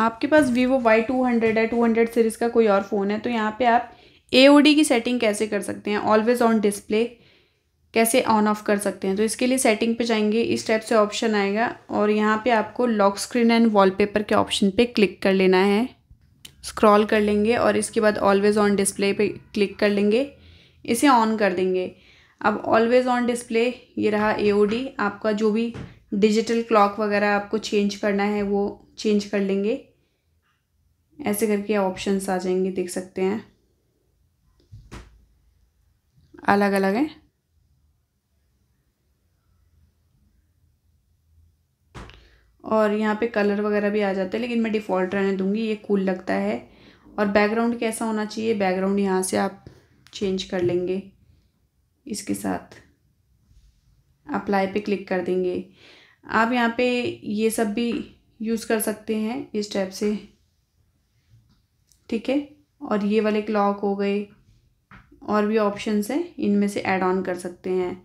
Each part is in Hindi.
आपके पास वीवो वाई टू हंड्रेड है टू हंड्रेड सीरीज़ का कोई और फ़ोन है तो यहाँ पे आप ए की सेटिंग कैसे कर सकते हैं ऑलवेज़ ऑन डिस्प्ले कैसे ऑन ऑफ कर सकते हैं तो इसके लिए सेटिंग पे जाएंगे इस टाइप से ऑप्शन आएगा और यहाँ पे आपको लॉक स्क्रीन एंड वॉलपेपर के ऑप्शन पे क्लिक कर लेना है स्क्रॉल कर लेंगे और इसके बाद ऑलवेज़ ऑन डिस्प्ले पे क्लिक कर लेंगे इसे ऑन कर देंगे अब ऑलवेज़ ऑन डिस्प्ले ये रहा ए आपका जो भी डिजिटल क्लॉक वगैरह आपको चेंज करना है वो चेंज कर लेंगे ऐसे करके ऑप्शंस आ जाएंगे देख सकते हैं अलग अलग हैं और यहाँ पे कलर वगैरह भी आ जाते हैं लेकिन मैं डिफ़ॉल्ट रहने दूँगी ये कूल लगता है और बैकग्राउंड कैसा होना चाहिए बैकग्राउंड यहाँ से आप चेंज कर लेंगे इसके साथ अप्लाई पे क्लिक कर देंगे आप यहाँ पे ये सब भी यूज़ कर सकते हैं इस टाइप से ठीक है और ये वाले क्लॉक हो गए और भी ऑप्शंस हैं इनमें से ऐड ऑन कर सकते हैं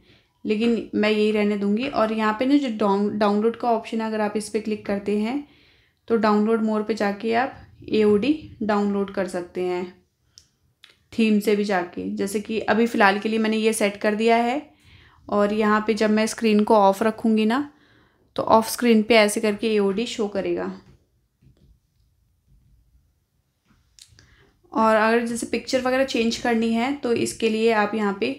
लेकिन मैं यही रहने दूंगी और यहाँ पे ना जो डाउन डाउनलोड का ऑप्शन है अगर आप इस पर क्लिक करते हैं तो डाउनलोड मोर पे जाके आप ए डाउनलोड कर सकते हैं थीम से भी जाके जैसे कि अभी फ़िलहाल के लिए मैंने ये सेट कर दिया है और यहाँ पे जब मैं स्क्रीन को ऑफ़ रखूँगी ना तो ऑफ स्क्रीन पे ऐसे करके एओडी शो करेगा और अगर जैसे पिक्चर वगैरह चेंज करनी है तो इसके लिए आप यहाँ पे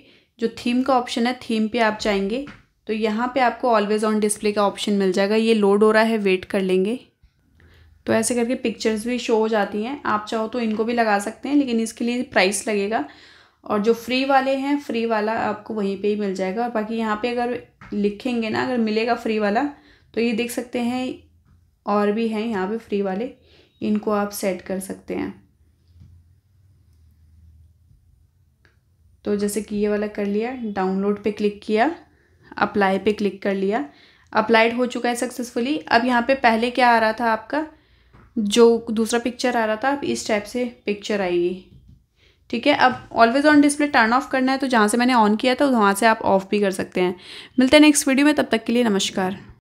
जो थीम का ऑप्शन है थीम पे आप जाएंगे तो यहाँ पे आपको ऑलवेज़ ऑन डिस्प्ले का ऑप्शन मिल जाएगा ये लोड हो रहा है वेट कर लेंगे तो ऐसे करके पिक्चर्स भी शो हो जाती हैं आप चाहो तो इनको भी लगा सकते हैं लेकिन इसके लिए प्राइस लगेगा और जो फ्री वाले हैं फ्री वाला आपको वहीं पे ही मिल जाएगा और बाकी यहाँ पे अगर लिखेंगे ना अगर मिलेगा फ्री वाला तो ये देख सकते हैं और भी हैं यहाँ पे फ्री वाले इनको आप सेट कर सकते हैं तो जैसे कि ये वाला कर लिया डाउनलोड पे क्लिक किया अप्लाई पे क्लिक कर लिया अप्लाइड हो चुका है सक्सेसफुली अब यहाँ पे पहले क्या आ रहा था आपका जो दूसरा पिक्चर आ रहा था अब इस टाइप से पिक्चर आएगी ठीक है अब always on display turn off करना है तो जहाँ से मैंने ऑन किया था वहाँ से आप ऑफ भी कर सकते हैं मिलते हैं नेक्स्ट वीडियो में तब तक के लिए नमस्कार